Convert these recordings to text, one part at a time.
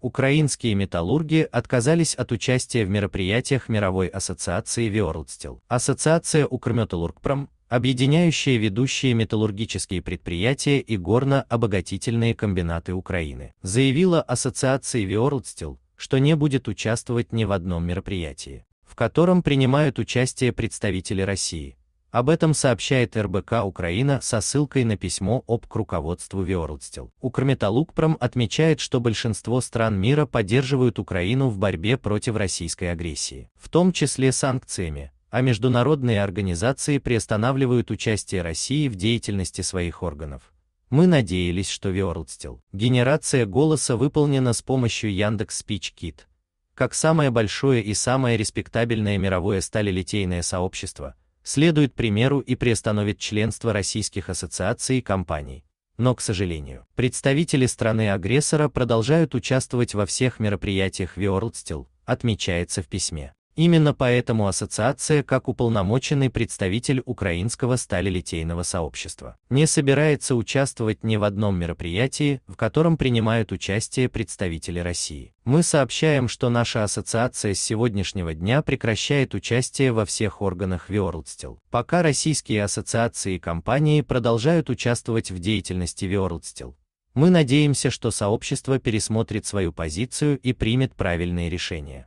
Украинские металлурги отказались от участия в мероприятиях Мировой ассоциации Виорлдстил. Ассоциация укрметалургпром, объединяющая ведущие металлургические предприятия и горно-обогатительные комбинаты Украины, заявила ассоциации Виорлдстил, что не будет участвовать ни в одном мероприятии, в котором принимают участие представители России, об этом сообщает РБК Украина со ссылкой на письмо об к руководству Виорлдстил. Укрметалукпром отмечает, что большинство стран мира поддерживают Украину в борьбе против российской агрессии, в том числе санкциями, а международные организации приостанавливают участие России в деятельности своих органов. Мы надеялись, что Виорлдстил. Генерация голоса выполнена с помощью Яндекс Спичкит. Как самое большое и самое респектабельное мировое сталилитейное сообщество – следует примеру и приостановит членство российских ассоциаций и компаний. Но, к сожалению, представители страны-агрессора продолжают участвовать во всех мероприятиях World Steel, отмечается в письме. Именно поэтому ассоциация, как уполномоченный представитель украинского сталилитейного сообщества, не собирается участвовать ни в одном мероприятии, в котором принимают участие представители России. Мы сообщаем, что наша ассоциация с сегодняшнего дня прекращает участие во всех органах WorldSteel. Пока российские ассоциации и компании продолжают участвовать в деятельности WorldSteel, мы надеемся, что сообщество пересмотрит свою позицию и примет правильные решения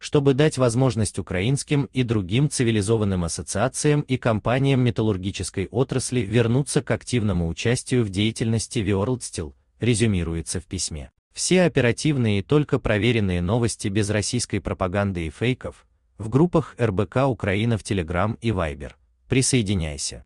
чтобы дать возможность украинским и другим цивилизованным ассоциациям и компаниям металлургической отрасли вернуться к активному участию в деятельности World Steel, резюмируется в письме. Все оперативные и только проверенные новости без российской пропаганды и фейков в группах РБК Украина в Telegram и Viber. Присоединяйся.